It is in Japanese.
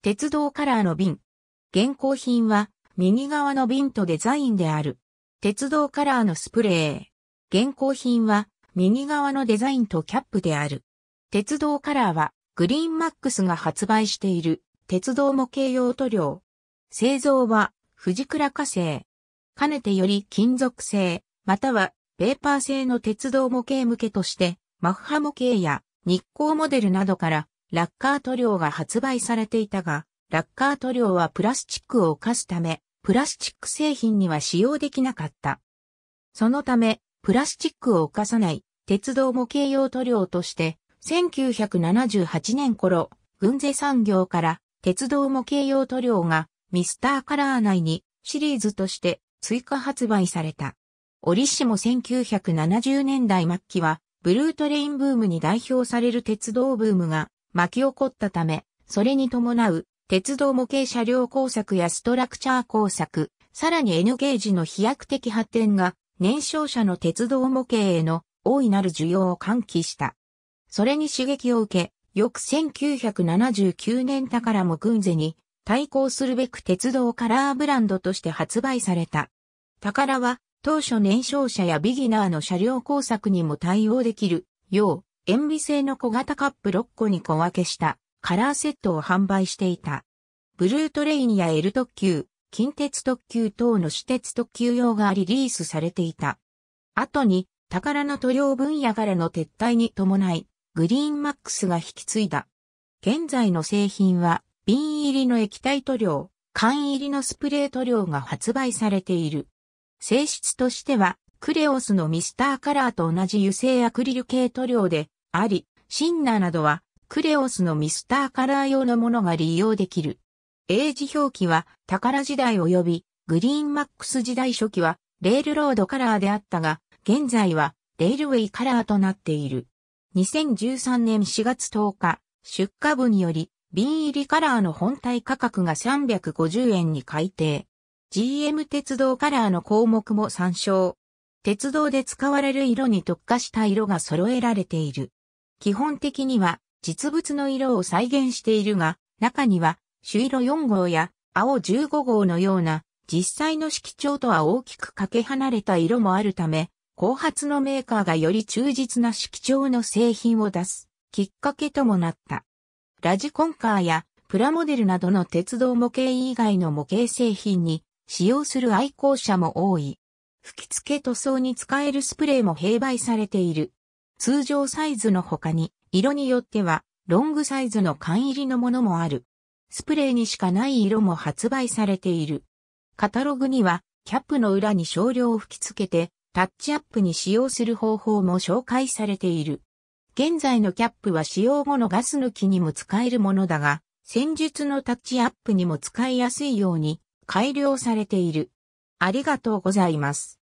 鉄道カラーの瓶。現行品は右側の瓶とデザインである。鉄道カラーのスプレー。現行品は右側のデザインとキャップである。鉄道カラーはグリーンマックスが発売している鉄道模型用塗料。製造は藤倉化成。かねてより金属製、またはペーパー製の鉄道模型向けとして、マッハ模型や日光モデルなどからラッカー塗料が発売されていたが、ラッカー塗料はプラスチックを犯すため、プラスチック製品には使用できなかった。そのため、プラスチックを犯さない鉄道模型用塗料として、1978年頃、軍勢産業から鉄道模型用塗料がミスターカラー内にシリーズとして追加発売された。折しも1970年代末期はブルートレインブームに代表される鉄道ブームが巻き起こったため、それに伴う鉄道模型車両工作やストラクチャー工作、さらに N ゲージの飛躍的発展が燃焼者の鉄道模型への大いなる需要を喚起した。それに刺激を受け、翌1979年宝も軍勢に対抗するべく鉄道カラーブランドとして発売された。宝は当初燃焼者やビギナーの車両工作にも対応できるよう塩ビ製の小型カップ6個に小分けしたカラーセットを販売していた。ブルートレインや L 特急、近鉄特急等の私鉄特急用がリリースされていた。後に、宝の塗料分野からの撤退に伴い、グリーンマックスが引き継いだ。現在の製品は、瓶入りの液体塗料、缶入りのスプレー塗料が発売されている。性質としては、クレオスのミスターカラーと同じ油性アクリル系塗料で、あり、シンナーなどは、クレオスのミスターカラー用のものが利用できる。英字表記は、宝時代及び、グリーンマックス時代初期は、レールロードカラーであったが、現在は、レールウェイカラーとなっている。2013年4月10日、出荷部により、瓶入りカラーの本体価格が350円に改定。GM 鉄道カラーの項目も参照。鉄道で使われる色に特化した色が揃えられている。基本的には実物の色を再現しているが、中には朱色4号や青15号のような実際の色調とは大きくかけ離れた色もあるため、後発のメーカーがより忠実な色調の製品を出すきっかけともなった。ラジコンカーやプラモデルなどの鉄道模型以外の模型製品に使用する愛好者も多い。吹き付け塗装に使えるスプレーも併売されている。通常サイズの他に、色によっては、ロングサイズの缶入りのものもある。スプレーにしかない色も発売されている。カタログには、キャップの裏に少量を吹き付けて、タッチアップに使用する方法も紹介されている。現在のキャップは使用後のガス抜きにも使えるものだが、戦術のタッチアップにも使いやすいように改良されている。ありがとうございます。